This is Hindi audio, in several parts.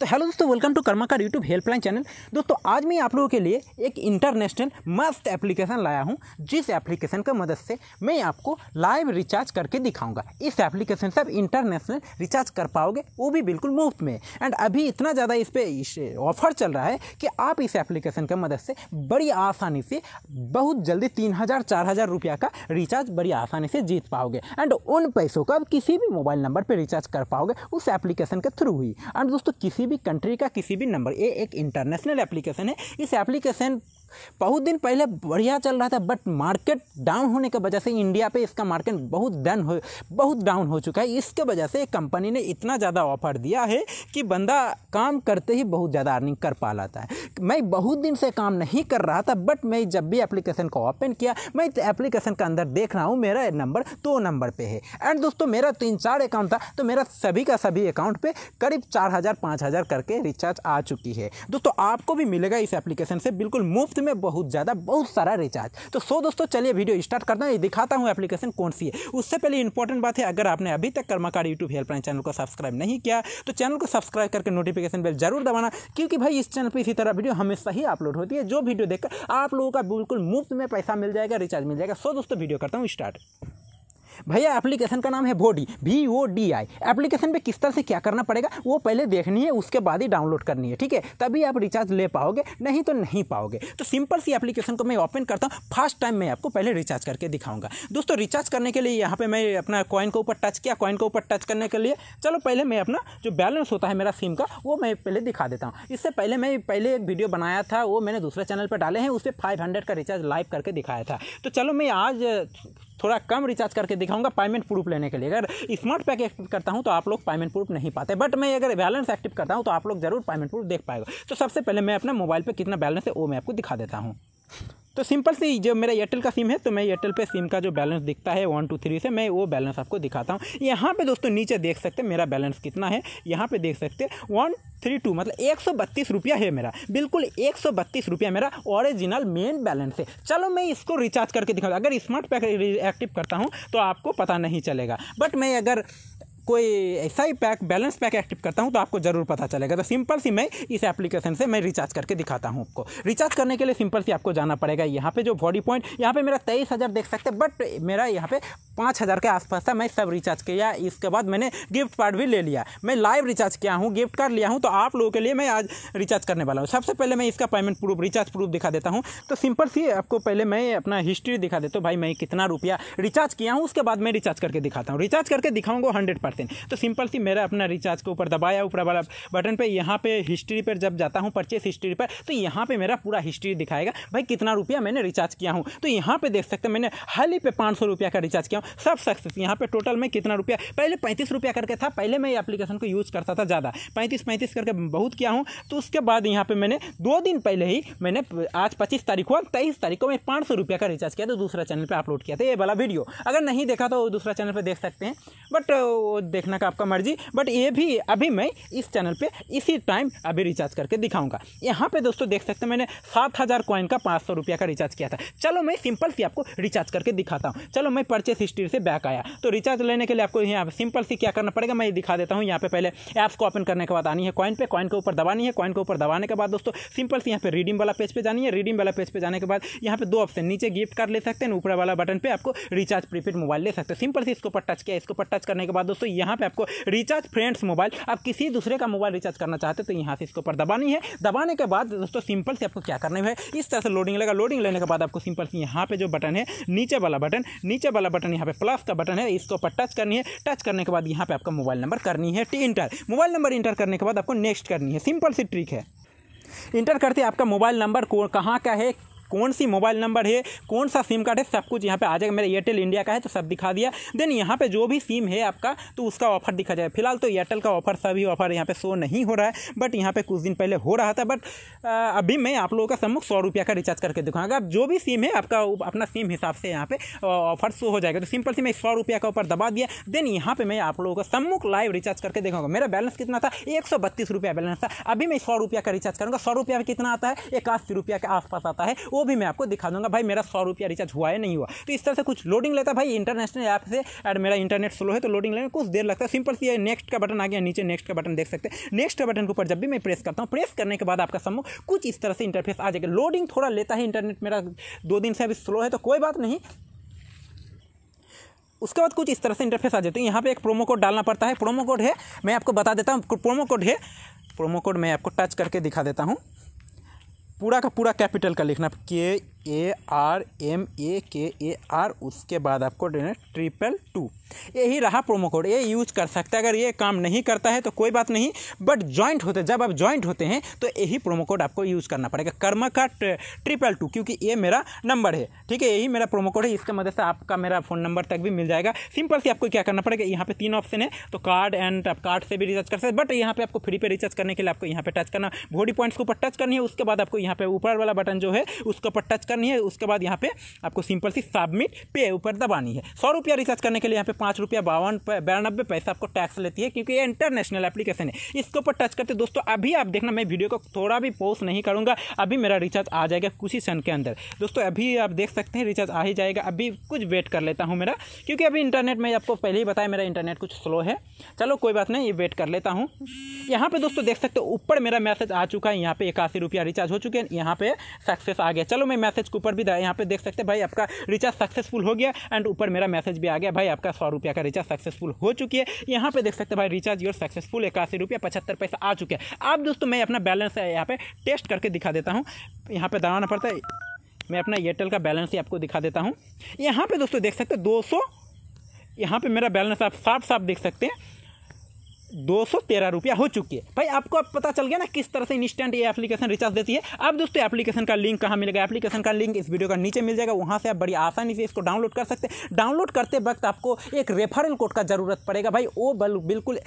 तो हेलो दोस्तों वेलकम टू कर्मा का यूट्यूब हेल्पलाइन चैनल दोस्तों आज मैं आप लोगों के लिए एक इंटरनेशनल मस्त एप्लीकेशन लाया हूं जिस एप्लीकेशन की मदद से मैं आपको लाइव रिचार्ज करके दिखाऊंगा इस एप्लीकेशन से आप इंटरनेशनल रिचार्ज कर पाओगे वो भी बिल्कुल मुफ्त में एंड अभी इतना ज़्यादा इस पर ऑफर चल रहा है कि आप इस एप्लीकेशन की मदद से बड़ी आसानी से बहुत जल्दी तीन हज़ार चार हज़ार रुपया का रिचार्ज बड़ी आसानी से जीत पाओगे एंड उन पैसों का आप किसी भी मोबाइल नंबर पर रिचार्ज कर पाओगे उस एप्लीकेशन के थ्रू ही एंड दोस्तों किसी भी कंट्री का किसी भी नंबर ये एक इंटरनेशनल एप्लीकेशन है इस एप्लीकेशन बहुत दिन पहले बढ़िया चल रहा था बट मार्केट डाउन होने की वजह से इंडिया पे इसका मार्केट बहुत डन हो बहुत डाउन हो चुका है इसके वजह से कंपनी ने इतना ज़्यादा ऑफर दिया है कि बंदा काम करते ही बहुत ज़्यादा अर्निंग कर पा लाता है मैं बहुत दिन से काम नहीं कर रहा था बट मैं जब भी एप्लीकेशन को ओपन किया मैं एप्लीकेशन के अंदर देख रहा हूँ मेरा नंबर दो नंबर पर है एंड दोस्तों मेरा तीन चार अकाउंट था तो मेरा सभी का सभी अकाउंट पर करीब चार हज़ार करके रिचार्ज आ चुकी है दोस्तों आपको भी मिलेगा इस एप्लीकेशन से बिल्कुल मुफ्त मुफ्त में बहुत ज़्यादा बहुत सारा रिचार्ज तो सो दोस्तों चलिए वीडियो स्टार्ट करना है दिखाता हूँ एप्लीकेशन कौन सी है उससे पहले इंपॉर्टेंट बात है अगर आपने अभी तक कर्माकार यूट्यूब हेल्पलाइन चैनल को सब्सक्राइब नहीं किया तो चैनल को सब्सक्राइब करके नोटिफिकेशन बिल जरूर दबाना क्योंकि भाई इस चैनल पर इसी तरह वीडियो हमेशा ही अपलोड होती है जो वीडियो देखकर आप लोगों का बिल्कुल मुफ्त में पैसा मिल जाएगा रिचार्ज मिल जाएगा सो दोस्तों वीडियो करता हूँ स्टार्ट भैया एप्लीकेशन का नाम है Vodi V O D I application पर किस तरह से क्या करना पड़ेगा वो पहले देखनी है उसके बाद ही डाउनलोड करनी है ठीक है तभी आप रिचार्ज ले पाओगे नहीं तो नहीं पाओगे तो सिंपल सी एप्लीकेशन को मैं ओपन करता हूँ फर्स्ट टाइम मैं आपको पहले रिचार्ज करके दिखाऊंगा दोस्तों रिचार्ज करने के लिए यहाँ पे मैं अपना कॉइन के ऊपर टच किया कॉइन के ऊपर टच करने के लिए चलो पहले मैं अपना जो बैलेंस होता है मेरा सिम का वो मैं पहले दिखा देता हूँ इससे पहले मैं पहले एक वीडियो बनाया था वो मैंने दूसरे चैनल पर डाले हैं उस पर फाइव का रिचार्ज लाइव करके दिखाया था तो चलो मैं आज थोड़ा कम रिचार्ज करके दिखाऊंगा पेमेंट प्रूफ लेने के लिए अगर स्मार्ट पैक एक्टिव करता हूँ तो आप लोग पेमेंट प्रूफ नहीं पाते बट मैं अगर बैलेंस एक्टिव करता हूँ तो आप लोग ज़रूर पेमेंट प्रूफ देख पाएगा तो सबसे पहले मैं अपना मोबाइल पर कितना बैलेंस है वो मैं आपको दिखा देता हूँ तो सिंपल से जो मेरा एयरटेल का सिम है तो मैं एयरटेल पे सिम का जो बैलेंस दिखता है वन टू थ्री से मैं वो बैलेंस आपको दिखाता हूँ यहाँ पे दोस्तों नीचे देख सकते हैं मेरा बैलेंस कितना है यहाँ पे देख सकते हैं वन थ्री टू मतलब एक सौ बत्तीस रुपया है मेरा बिल्कुल एक सौ बत्तीस रुपया मेरा ओरिजिनल मेन बैलेंस है चलो मैं इसको रिचार्ज करके दिखाऊँ अगर स्मार्ट पैक एक्टिव करता हूँ तो आपको पता नहीं चलेगा बट मैं अगर कोई ऐसा ही पैक बैलेंस पैक एक्टिव करता हूँ तो आपको ज़रूर पता चलेगा तो सिंपल सी मैं इस एप्लीकेशन से मैं रिचार्ज करके दिखाता हूँ आपको रिचार्ज करने के लिए सिंपल सी आपको जाना पड़ेगा यहाँ पे जो बॉडी पॉइंट यहाँ पे मेरा तेईस हज़ार देख सकते हैं बट मेरा यहाँ पे पाँच हज़ार के आसपास था मैं सब रिचार्ज किया इसके बाद मैंने गिफ्ट कार्ड भी ले लिया मैं लाइव रिचार्ज किया हूँ गिफ्ट कार्ड लिया हूँ तो आप लोगों के लिए मैं आज रिचार्ज करने वाला हूँ सबसे पहले मैं इसका पेमेंट प्रूफ रिचार्ज प्रूफ दिखा देता हूँ तो सिंपल सी आपको पहले मैं अपना हिस्ट्री दिखा देता हूँ भाई मैं कितना रुपया रिचार्ज किया हूँ उसके बाद मैं रिचार्ज करके दिखाता हूँ रिचार्ज करके दिखाऊंगा हंड्रेड सकते हैं तो सिंपल सी मेरा अपना रिचार्ज के ऊपर दबाया ऊपर वाला बटन पर यहाँ पे हिस्ट्री पर जब जाता हूँ परचेस हिस्ट्री पर तो यहाँ पर मेरा पूरा हिस्ट्री दिखाएगा भाई कितना रुपया मैंने रिचार्ज किया हूँ तो यहाँ पर देख सकते हैं मैंने हाल ही पे पाँच रुपया का रिचार्ज किया हूँ सब सक्सेस यहाँ पर टोटल में कितना रुपया पहले पैंतीस रुपया करके था पहले मैं ये एप्लीकेशन को यूज़ करता था ज़्यादा पैंतीस पैंतीस करके बहुत किया हूँ तो उसके बाद यहाँ पर मैंने दो दिन पहले ही मैंने आज पच्चीस तारीख हुआ तेईस तारीख को मैं पाँच सौ रुपया का रिचार्ज किया तो दूसरा चैनल पर अपलोड किया था ये वाला वीडियो अगर नहीं देखा तो दूसरा चैनल पर देख सकते हैं बट देखना का आपका मर्जी बट ये भी अभी मैं इस चैनल पे इसी टाइम अभी रिचार्ज करके दिखाऊंगा यहाँ पे दोस्तों देख सकते हैं मैंने सात हज़ार कॉइन का पाँच सौ रुपया का रिचार्ज किया था चलो मैं सिंपल सी आपको रिचार्ज करके दिखाता हूँ चलो मैं परचेस हिस्ट्री से बैक आया तो रिचार्ज लेने के लिए आपको यहाँ पर सिंपल सी क्या करना पड़ेगा मैं दिखा देता हूँ यहाँ पे पहले ऐप्स को ओपन करने के बाद आनी है कॉइन पे कॉइन के ऊपर दबानी है कॉइन के ऊपर दबाने के बाद दोस्तों सिंपल सी यहाँ पे रीडिंग वाला पेज पर जानी है रीडिंग वाला पेज पे जाने के बाद यहाँ पे दो ऑप्शन नीचे गिफ्ट कार्ड ले सकते हैं ऊपर वाला बटन पर आपको रिचार्ज प्रीपेड मोबाइल ले सकते हैं सिंपल से इसको पर टच किया इसको पर टच करने के बाद दोस्तों तो यहाँ पर आपको रिचार्ज फ्रेंड्स मोबाइल आप किसी दूसरे का मोबाइल रिचार्ज करना चाहते तो यहाँ से इसके ऊपर दबानी है दबाने के बाद दोस्तों सिंपल से आपको क्या करना है इस तरह से लोडिंग लेगा लोडिंग लेने के बाद आपको सिंपल से यहाँ पर जो बटन है नीचे वाला बटन नीचे वाला बटन यहाँ पे प्लस का बटन है इसके ऊपर टच करनी है टच करने के बाद यहाँ पे आपका मोबाइल नंबर करनी है टी इंटर मोबाइल नंबर इंटर करने के बाद आपको नेक्स्ट करनी है सिंपल सी ट्रिक है इंटर करते आपका मोबाइल नंबर कहाँ का है कौन सी मोबाइल नंबर है कौन सा सिम कार्ड है सब कुछ यहाँ पे आ जाएगा मेरा एयरटेल इंडिया का है तो सब दिखा दिया देन यहाँ पे जो भी सिम है आपका तो उसका ऑफर दिखा जाए फिलहाल तो एयरटेल का ऑफर सभी ऑफर यहाँ पे शो नहीं हो रहा है बट यहाँ पे कुछ दिन पहले हो रहा था बट अभी मैं आप लोगों का सम्मुख सौ रुपया का रिचार्ज करके दिखाऊंगा जो भी सिम है आपका अपना सिम हिसाब से यहाँ पे ऑफर शो हो जाएगा तो सिंपल से मैं सौ रुपया का ऊपर दबा दिया देन यहाँ पे मैं आप लोगों का सम्मुख लाइव रिचार्ज करके दिखाऊंगा मेरा बैलेंस कितना था एक सौ बत्तीस रुपया बैलेंस था अभी मैं सौ रुपया का रिचार्ज करूँगा सौ रुपया में कितना आता है इक्यासी रुपया के आसपास आता है वो वो भी मैं आपको दिखा दूंगा भाई मेरा सौ रुपया रिचार्ज हुआ है नहीं हुआ तो इस तरह से कुछ लोडिंग लेता है भाई इंटरनेशनल ऐप से एड मेरा इंटरनेट स्लो है तो लोडिंग लेने कुछ देर लगता है सिंपल सी है नेक्स्ट का बटन आ गया नीचे नेक्स्ट का बटन देख सकते हैं नेक्स्ट का बटन के ऊपर जब भी मैं प्रेस करता हूँ प्रेस करने के बाद आपका समूह कुछ इस तरह से इंटरफेस आ जाएगा लोडिंग थोड़ा लेता है इंटरनेट मेरा दो दिन से अभी स्लो है तो कोई बात नहीं उसके बाद कुछ इस तरह से इंटरफेस आ जाती है यहाँ पे एक प्रोमो कोड डालना पड़ता है प्रोमो कोड है मैं आपको बता देता हूँ प्रोमो कोड है प्रोमो कोड मैं आपको टच करके दिखा देता हूँ पूरा का पूरा कैपिटल का लिखना के ए आर एम ए के ए आर उसके बाद आपको देना ट्रिपल टू यही रहा प्रोमो कोड ये यूज कर सकते हैं अगर ये काम नहीं करता है तो कोई बात नहीं बट ज्वाइंट होते जब आप ज्वाइंट होते हैं तो यही प्रोमो कोड आपको यूज़ करना पड़ेगा कर्मा का ट्रिपल टू क्योंकि ये मेरा नंबर है ठीक है यही मेरा प्रोमो कोड है इसके मदद से आपका मेरा फ़ोन नंबर तक भी मिल जाएगा सिंपल से आपको क्या करना पड़ेगा यहाँ पे तीन ऑप्शन है तो कार्ड एंड आप कार्ड से भी रिचार्ज कर सकते हैं बट यहाँ पे आपको फ्री पे रिचार्ज करने के लिए आपको यहाँ पे टच करना बॉडी पॉइंट्स के ऊपर टच करनी है उसके बाद आपको यहाँ पे ऊपर वाला बटन जो है उसके ऊपर टच करनी है उसके बाद यहाँ पे आपको सिंपल सी सबमिट पे ऊपर दबानी है सौ रुपया रिचार्ज करने के लिए यहाँ पे पाँच रुपया बावन बयानबे पैसा आपको टैक्स लेती है क्योंकि ये इंटरनेशनल एप्लीकेशन है इसके ऊपर टच करते दोस्तों अभी आप देखना मैं वीडियो को थोड़ा भी पोस्ट नहीं करूँगा अभी मेरा रिचार्ज आ जाएगा कुछ ही सन के अंदर दोस्तों अभी आप देख सकते हैं रिचार्ज आ ही जाएगा अभी कुछ वेट कर लेता हूँ मेरा क्योंकि अभी इंटरनेट में आपको पहले ही बताया मेरा इंटरनेट कुछ स्लो है चलो कोई बात नहीं ये वेट कर लेता हूँ यहाँ पे दोस्तों देख सकते हो ऊपर मेरा मैसेज आ चुका है यहाँ पे इक्यासी रुपया रिचार्ज हो चुके हैं यहाँ पे सक्सेस आ गया चलो मैं मैसेज मैसेज के ऊपर भी यहाँ पे देख सकते हैं भाई आपका रिचार्ज सक्सेसफुल हो गया एंड ऊपर मेरा मैसेज भी आ गया भाई आपका सौ रुपया का रिचार्ज सक्सेसफुल हो चुकी है यहाँ पे देख सकते हैं भाई रिचार्ज योर सक्सेसफुल इक्यासी रुपया पचहत्तर पैसा आ चुके हैं अब दोस्तों मैं अपना बैलेंस यहाँ पे टेस्ट करके दिखा देता हूँ यहाँ पे दबाना पड़ता है मैं अपना एयरटेल का बैलेंस ही आपको दिखा देता हूँ यहाँ पे दोस्तों देख सकते हैं दो यहाँ पर मेरा बैलेंस आप साफ साफ देख सकते हैं दो सौ तेरह रुपया हो चुकी है भाई आपको अब आप पता चल गया ना किस तरह से इंस्टेंट ये एप्लीकेशन रिचार्ज देती है अब दोस्तों एप्लीकेशन का लिंक कहाँ मिलेगा एप्लीकेशन का लिंक इस वीडियो का नीचे मिल जाएगा वहाँ से आप बड़ी आसानी से इसको डाउनलोड कर सकते हैं डाउनलोड करते वक्त आपको एक रेफरल कोड का ज़रूरत पड़ेगा भाई वो बिल्कुल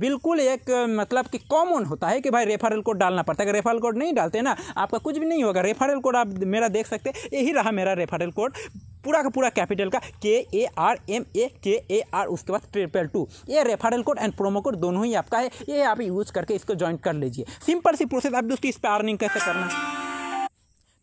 बिल्कुल एक मतलब कि कॉमन होता है कि भाई रेफरल कोड डालना पड़ता है अगर रेफरल कोड नहीं डालते ना आपका कुछ भी नहीं होगा रेफरल कोड आप मेरा देख सकते यही रहा मेरा रेफरल कोड पूरा का पूरा कैपिटल का के ए आर एम ए के ए आर उसके बाद ट्रिपल टू ये referral code and promo code दोनों ही आपका है ये आप यूज़ करके इसको ज्वाइन कर लीजिए सिंपल सी प्रोसेस आप दोस्तों इस पर अर्निंग कैसे करना है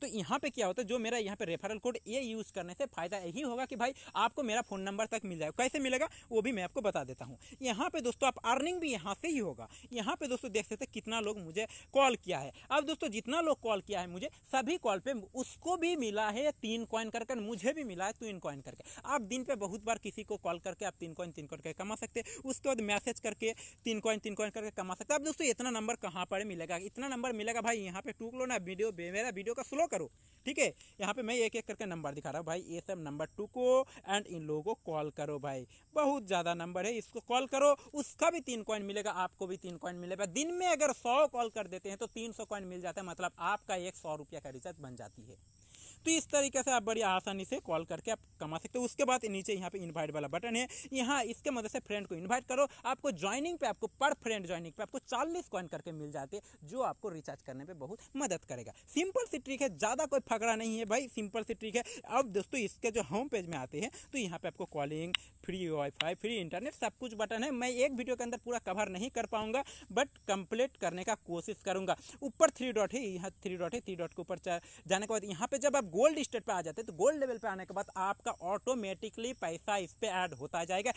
तो यहाँ पे क्या होता है जो मेरा यहाँ पे रेफरल कोड ये यूज़ करने से फ़ायदा यही होगा कि भाई आपको मेरा फ़ोन नंबर तक मिल जाएगा कैसे मिलेगा वो भी मैं आपको बता देता हूँ यहाँ पे दोस्तों आप अर्निंग भी यहाँ से ही होगा यहाँ पे दोस्तों देख सकते कितना लोग मुझे कॉल किया है अब दोस्तों जितना लोग कॉल किया है मुझे सभी कॉल पे उसको भी मिला है तीन कॉइन कर कर मुझे भी मिला है तीन कॉइन करके आप दिन पे बहुत बार किसी को कॉल करके आप तीन कॉइन तीन कॉइन करके कमा सकते हैं उसके बाद मैसेज करके तीन कॉइन तीन कॉइन करके कमा सकते हैं अब दोस्तों इतना नंबर कहाँ पर मिलेगा इतना नंबर मिलेगा भाई यहाँ पे टूक लो ना वीडियो मेरा वीडियो का स्लो करो ठीक है यहाँ पे मैं एक एक करके नंबर दिखा रहा हूँ भाई ये सब नंबर टू को एंड इन लोगों को कॉल करो भाई बहुत ज़्यादा नंबर है इसको कॉल करो उसका भी तीन कॉइन मिलेगा आपको भी तीन कॉइन मिलेगा दिन में अगर सौ कॉल कर देते हैं तो तीन सौ कॉइन मिल जाता है मतलब आपका एक सौ रुपया का रिचार्ज बन जाती है तो इस तरीके से आप बड़ी आसानी से कॉल करके आप कमा सकते हो उसके बाद नीचे यहाँ पे इन्वाइट वाला बटन है यहाँ इसके मदद से फ्रेंड को इन्वाइट करो आपको ज्वाइनिंग पे आपको पर फ्रेंड ज्वाइनिंग पे आपको चालीस कॉइन करके मिल जाते हैं जो आपको रिचार्ज करने पर बहुत मदद करेगा सिंपल सी ट्रिक है ज़्यादा कोई फकड़ा नहीं है भाई सिंपल सी ट्रिक है अब दोस्तों इसके जो होम पेज में आते हैं तो यहाँ पर आपको calling free WiFi free internet सब कुछ बटन है मैं एक वीडियो के अंदर पूरा कवर नहीं कर पाऊंगा बट कंप्लीट करने का कोशिश करूंगा ऊपर थ्री डॉट है यहाँ थ्री डॉट है थ्री डॉट के ऊपर जाने के बाद यहाँ पे जब आप गोल्ड स्टेट पे आ जाते हैं तो गोल्ड लेवल पे आने के बाद आपका ऑटोमेटिकली पैसा इस पर ऐड होता जाएगा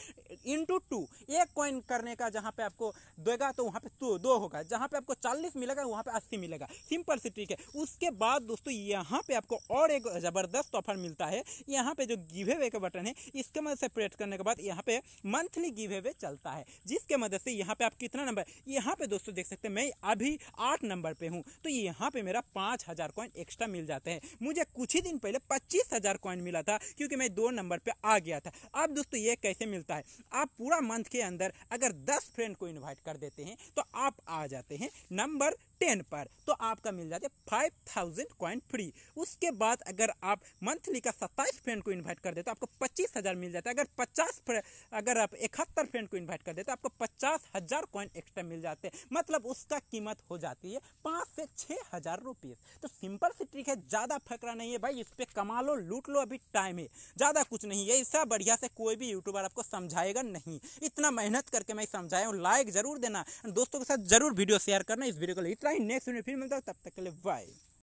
इंटू टू एक कॉइन करने का जहाँ पे आपको देगा तो वहाँ पे तो दो होगा जहाँ पे आपको चालीस मिलेगा वहाँ पे अस्सी मिलेगा सिंपल सी ट्रिक है उसके बाद दोस्तों यहाँ पे आपको और एक ज़बरदस्त ऑफर मिलता है यहाँ पे जो गिवे वे का बटन है इसके मदद से प्रेट करने के बाद यहाँ पे मंथली गिवे वे चलता है जिसके मदद से यहाँ पे आप कितना नंबर यहाँ पे दोस्तों देख सकते हैं मैं अभी आठ नंबर पे हूँ तो यहाँ पे मेरा पाँच हज़ार कॉइन एक्स्ट्रा मिल जाते हैं मुझे कुछ कुछ ही दिन पहले पच्चीस हज़ार कॉइन मिला था क्योंकि मैं दो नंबर पर आ गया था अब दोस्तों ये कैसे मिलता है आप पूरा मंथ के अंदर अगर दस फ्रेंड को इन्वाइट कर देते हैं तो आप आ जाते हैं नंबर टेन पर तो आपका मिल जाता है फाइव थाउजेंड कॉइन फ्री उसके बाद अगर आप मंथली का सत्ताईस फ्रेंड को इन्वाइट कर दे तो आपको पच्चीस हज़ार मिल जाता है अगर पचास अगर आप इकहत्तर फ्रेंड को इन्वाइट कर दे तो आपको पचास हज़ार कॉइन एक्स्ट्रा मिल जाते हैं मतलब उसका कीमत हो जाती है पाँच से छः हज़ार रुपीज़ तो सिंपल सी ट्रिक है ज़्यादा फकरा नहीं है भाई इस पर कमा लो लूट लो अभी टाइम है ज़्यादा कुछ नहीं है इसका बढ़िया से कोई भी यूट्यूबर आपको समझाएगा नहीं इतना मेहनत करके मैं समझाया हूँ लाइक ज़रूर देना दोस्तों के साथ ज़रूर वीडियो शेयर करना इस वीडियो को लेकर मिलता है नेक्स्ट वीडियो फिर मिलता है तब तक के लिए बाय